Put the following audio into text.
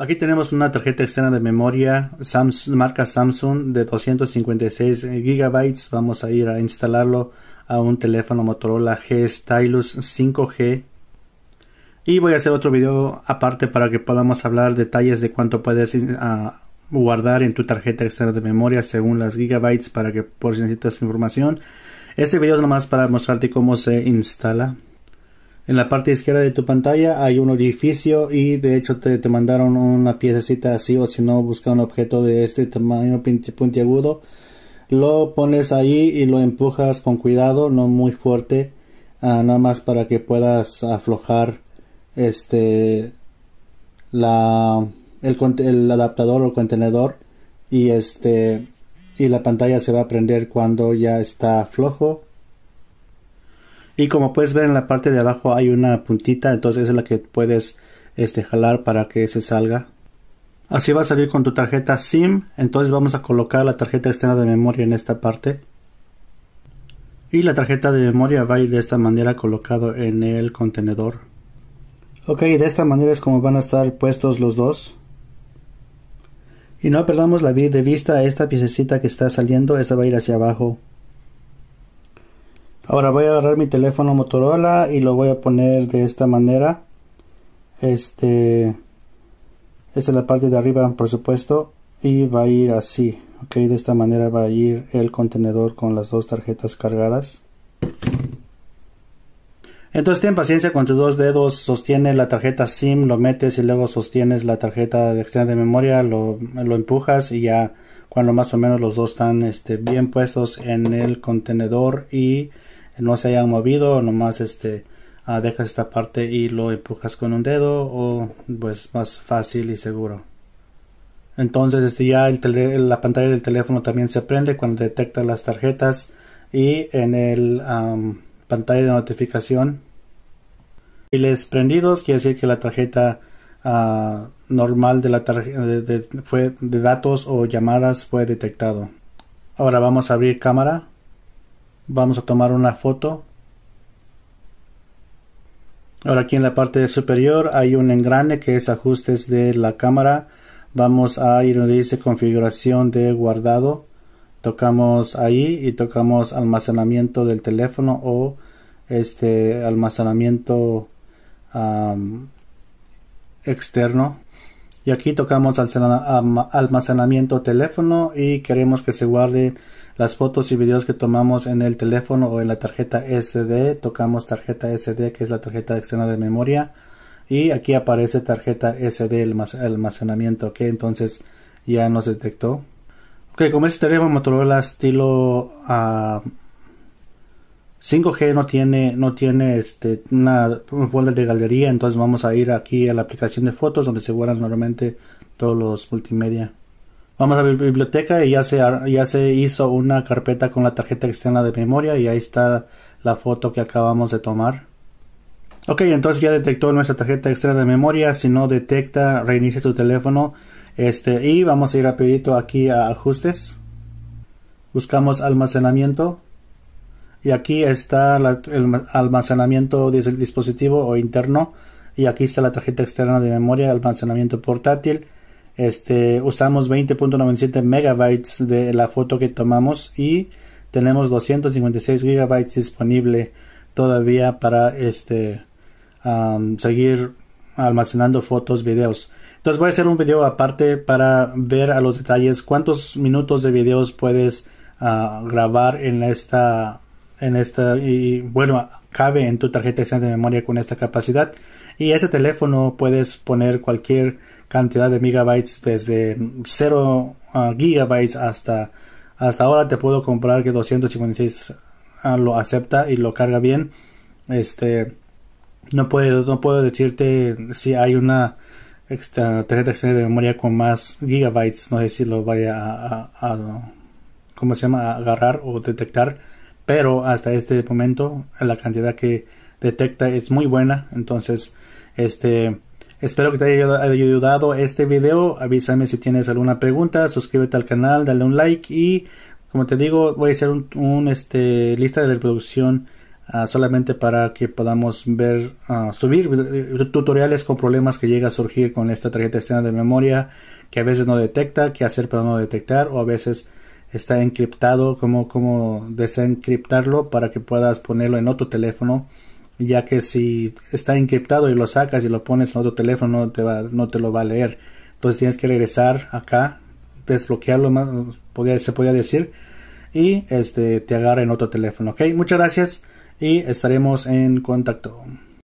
Aquí tenemos una tarjeta externa de memoria marca Samsung de 256 GB. Vamos a ir a instalarlo a un teléfono Motorola G Stylus 5G. Y voy a hacer otro video aparte para que podamos hablar detalles de cuánto puedes ah, guardar en tu tarjeta externa de memoria según las gigabytes para que por si necesitas información. Este video es nomás para mostrarte cómo se instala en la parte izquierda de tu pantalla hay un orificio y de hecho te, mandaron una piececita así o si no busca un objeto de este tamaño puntiagudo lo pones ahí y lo empujas con cuidado no muy fuerte ah, nada más para que puedas aflojar este el, adaptador o contenedor y este y la pantalla se va a prender cuando ya está flojo y como puedes ver en la parte de abajo hay una puntita, entonces es la que puedes este, jalar para que se salga. Así va a salir con tu tarjeta SIM, entonces vamos a colocar la tarjeta externa de memoria en esta parte. Y la tarjeta de memoria va a ir de esta manera colocado en el contenedor. Ok, de esta manera es como van a estar puestos los dos. Y no perdamos la de vista esta piececita que está saliendo, esta va a ir hacia abajo. Ahora voy a agarrar mi teléfono Motorola y lo voy a poner de esta manera. Este, esta es la parte de arriba, por supuesto, y va a ir así. Ok, de esta manera va a ir el contenedor con las dos tarjetas cargadas. Entonces ten paciencia con tus dos dedos, sostiene la tarjeta SIM, lo metes y luego sostienes la tarjeta de externa de memoria, lo, empujas y ya cuando más o menos los dos están este, bien puestos en el contenedor y no se hayan movido, nomás este, ah, dejas esta parte y lo empujas con un dedo o pues más fácil y seguro. Entonces este, ya la pantalla del teléfono también se prende cuando detecta las tarjetas y en el pantalla de notificación les prendidos quiere decir que la tarjeta ah, normal de la fue de datos o llamadas fue detectado ahora vamos a abrir cámara vamos a tomar una foto ahora aquí en la parte superior hay un engrane que es ajustes de la cámara vamos a ir donde dice configuración de guardado tocamos ahí y tocamos almacenamiento del teléfono o este almacenamiento externo y aquí tocamos almacenamiento teléfono y queremos que se guarden las fotos y videos que tomamos en el teléfono o en la tarjeta SD tocamos tarjeta SD que es la tarjeta de externa de memoria y aquí aparece tarjeta SD el almacenamiento que entonces ya nos detectó ok como este teléfono Motorola estilo ah, 5G no tiene, no tiene este, una, folder de galería, entonces vamos a ir aquí a la aplicación de fotos donde se guardan normalmente todos los multimedia. Vamos a la biblioteca y ya se, ya se hizo una carpeta con la tarjeta externa de memoria y ahí está la foto que acabamos de tomar. Ok, entonces ya detectó nuestra tarjeta externa de memoria. Si no detecta, reinicia tu teléfono. Este, y vamos a ir rapidito aquí a ajustes. Buscamos almacenamiento y aquí está el almacenamiento del dispositivo o interno y aquí está la tarjeta externa de memoria, almacenamiento portátil. Este, usamos 20.97 megabytes de la foto que tomamos y tenemos 256 gigabytes disponible todavía para este seguir almacenando fotos, videos. Entonces voy a hacer un video aparte para ver a los detalles cuántos minutos de videos puedes ah, grabar en esta en esta y bueno cabe en tu tarjeta externa de memoria con esta capacidad y ese teléfono puedes poner cualquier cantidad de megabytes desde 0 ah, gigabytes hasta hasta ahora te puedo comprar que 256 ah, lo acepta y lo carga bien este no puedo no puedo decirte si hay una tarjeta externa de memoria con más gigabytes no sé si lo vaya a, cómo se llama a agarrar o detectar pero hasta este momento la cantidad que detecta es muy buena. Entonces, este, espero que te haya ayudado este video. Avísame si tienes alguna pregunta, suscríbete al canal, dale un like y como te digo, voy a hacer un, este, lista de reproducción ah, solamente para que podamos ver, ah, subir eh, tutoriales con problemas que llega a surgir con esta tarjeta externa de memoria que a veces no detecta, que hacer para no detectar o a veces está encriptado, como cómo desencriptarlo para que puedas ponerlo en otro teléfono, ya que si está encriptado y lo sacas y lo pones en otro teléfono no te, va, no te lo va a leer. Entonces tienes que regresar acá, desbloquearlo, más, se podía decir, y este, te agarra en otro teléfono. ¿ok? Muchas gracias y estaremos en contacto.